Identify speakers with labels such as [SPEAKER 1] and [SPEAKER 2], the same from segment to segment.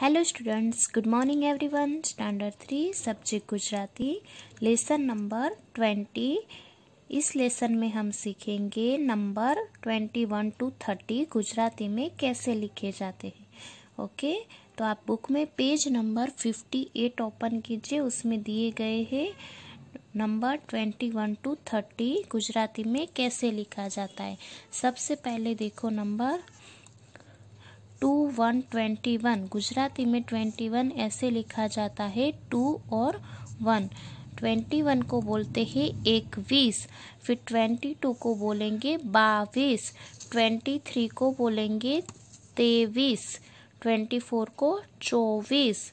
[SPEAKER 1] hello students good morning everyone standard three subject Gujarati lesson number twenty इस lesson में हम सीखेंगे number twenty one two thirty Gujarati में कैसे लिखे जाते हैं ओके तो आप बुक में page number fifty eight open कीजिए उसमें दिए गए हैं number twenty one two thirty Gujarati में कैसे लिखा जाता है सबसे पहले देखो number two one twenty one Gujarati में ट्वेंटी वन ऐसे लिखा जाता है टू और वन ट्वेंटी वन को बोलते हैं एकवीस फिर ट्वेंटी टू को बोलेंगे बावीस ट्वेंटी थ्री को बोलेंगे तेईस ट्वेंटी फोर को चौबीस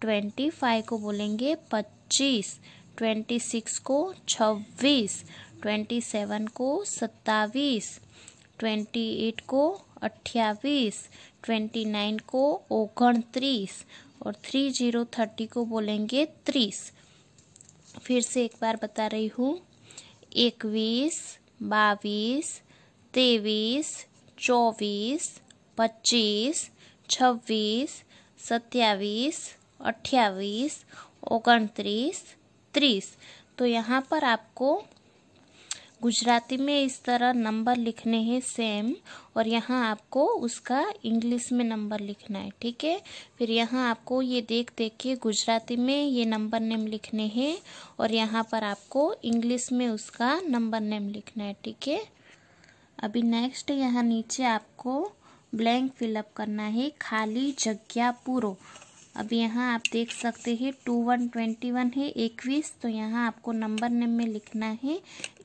[SPEAKER 1] ट्वेंटी फाइव को बोलेंगे पच्चीस ट्वेंटी सिक्स को छब्बीस ट्वेंटी सेवन को सत्ताईस ट्वेंटी एट को अट्ठाईस ट्वेंटी नाइन को ओगणतीस और थ्री जीरो थर्टी को बोलेंगे तीस फिर से एक बार बता रही हूँ इक्कीस बाईस तेईस चौबीस पच्चीस छब्बीस सत्ताईस अट्ठाईस ओगणतीस तीस तो यहाँ पर आपको गुजराती में इस तरह नंबर लिखने हैं सेम और यहाँ आपको उसका इंग्लिश में नंबर लिखना है ठीक है फिर यहाँ आपको ये देख देख के गुजराती में ये नंबर नेम लिखने हैं और यहाँ पर आपको इंग्लिश में उसका नंबर नेम लिखना है ठीक है अभी नेक्स्ट यहाँ नीचे आपको ब्लैंक फिलअप करना है खाली जगह पूरो अब यहाँ आप देख सकते हैं टू वन ट्वेंटी वन है इक्कीस तो यहाँ आपको नंबर नेम में लिखना है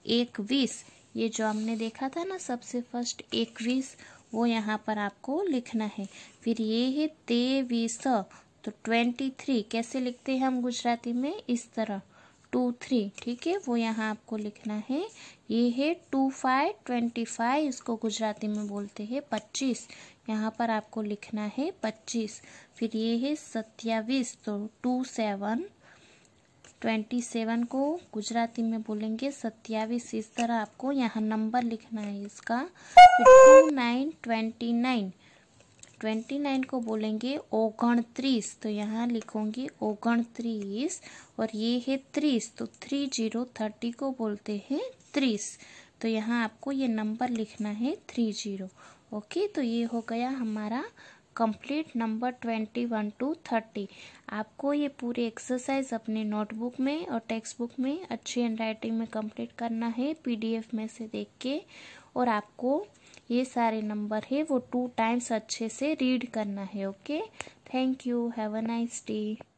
[SPEAKER 1] एक बीस ये जो हमने देखा था ना सबसे फर्स्ट एक बीस वो यहाँ पर आपको लिखना है फिर ये है तेवीस तो ट्वेंटी थ्री कैसे लिखते हैं हम गुजराती में इस तरह टू थ्री ठीक है वो यहाँ आपको लिखना है ये है टू फाइव ट्वेंटी फाइव इसको गुजराती में बोलते हैं पच्चीस यहाँ पर आपको लिखना है पच्चीस फिर ये है सत्यावीस तो टू सेवन ट्वेंटी सेवन को गुजराती में बोलेंगे सत्यावीस इस तरह आपको यहाँ नंबर लिखना है इसका two nine twenty nine twenty nine को बोलेंगे ओगण त्रीस तो यहाँ लिखोगे त्रीस और ये है त्रीस तो थ्री जीरो थर्टी को बोलते हैं त्रीस तो यहाँ आपको ये नंबर लिखना है थ्री जीरो ओके तो ये हो गया हमारा complete number twenty one two thirty आपको ये पूरी एक्सरसाइज अपने नोटबुक में और टेक्स्ट बुक में अच्छी हैंडराइटिंग में कंप्लीट करना है पीडीएफ में से देख के और आपको ये सारे नंबर है वो टू टाइम्स अच्छे से रीड करना है okay thank you have a nice day